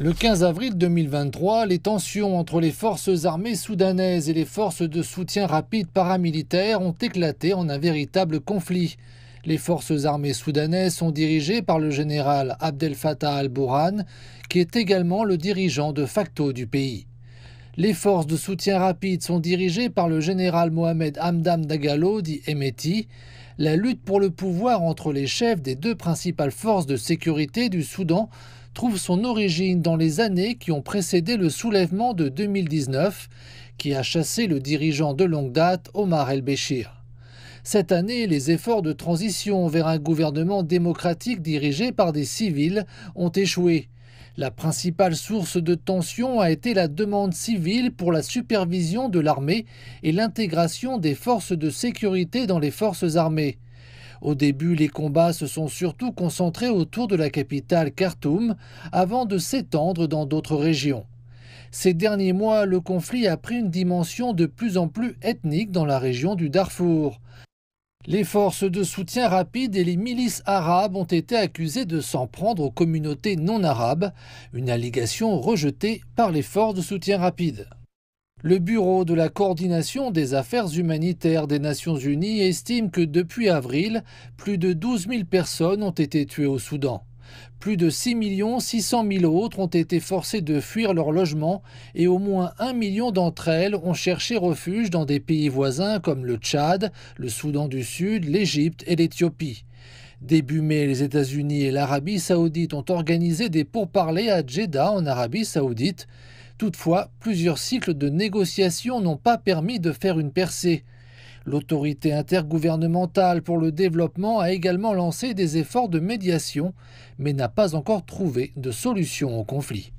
Le 15 avril 2023, les tensions entre les forces armées soudanaises et les forces de soutien rapide paramilitaires ont éclaté en un véritable conflit. Les forces armées soudanaises sont dirigées par le général Abdel Fattah al-Burhan, qui est également le dirigeant de facto du pays. Les forces de soutien rapide sont dirigées par le général Mohamed Hamdam Dagalo, dit Emeti. La lutte pour le pouvoir entre les chefs des deux principales forces de sécurité du Soudan trouve son origine dans les années qui ont précédé le soulèvement de 2019, qui a chassé le dirigeant de longue date Omar el-Béchir. Cette année, les efforts de transition vers un gouvernement démocratique dirigé par des civils ont échoué. La principale source de tension a été la demande civile pour la supervision de l'armée et l'intégration des forces de sécurité dans les forces armées. Au début, les combats se sont surtout concentrés autour de la capitale Khartoum avant de s'étendre dans d'autres régions. Ces derniers mois, le conflit a pris une dimension de plus en plus ethnique dans la région du Darfour. Les forces de soutien rapide et les milices arabes ont été accusées de s'en prendre aux communautés non arabes, une allégation rejetée par les forces de soutien rapide. Le Bureau de la coordination des affaires humanitaires des Nations Unies estime que depuis avril, plus de 12 000 personnes ont été tuées au Soudan. Plus de 6 600 000 autres ont été forcées de fuir leur logement et au moins 1 million d'entre elles ont cherché refuge dans des pays voisins comme le Tchad, le Soudan du Sud, l'Égypte et l'Éthiopie. Début mai, les États-Unis et l'Arabie saoudite ont organisé des pourparlers à Jeddah en Arabie saoudite. Toutefois, plusieurs cycles de négociations n'ont pas permis de faire une percée. L'autorité intergouvernementale pour le développement a également lancé des efforts de médiation, mais n'a pas encore trouvé de solution au conflit.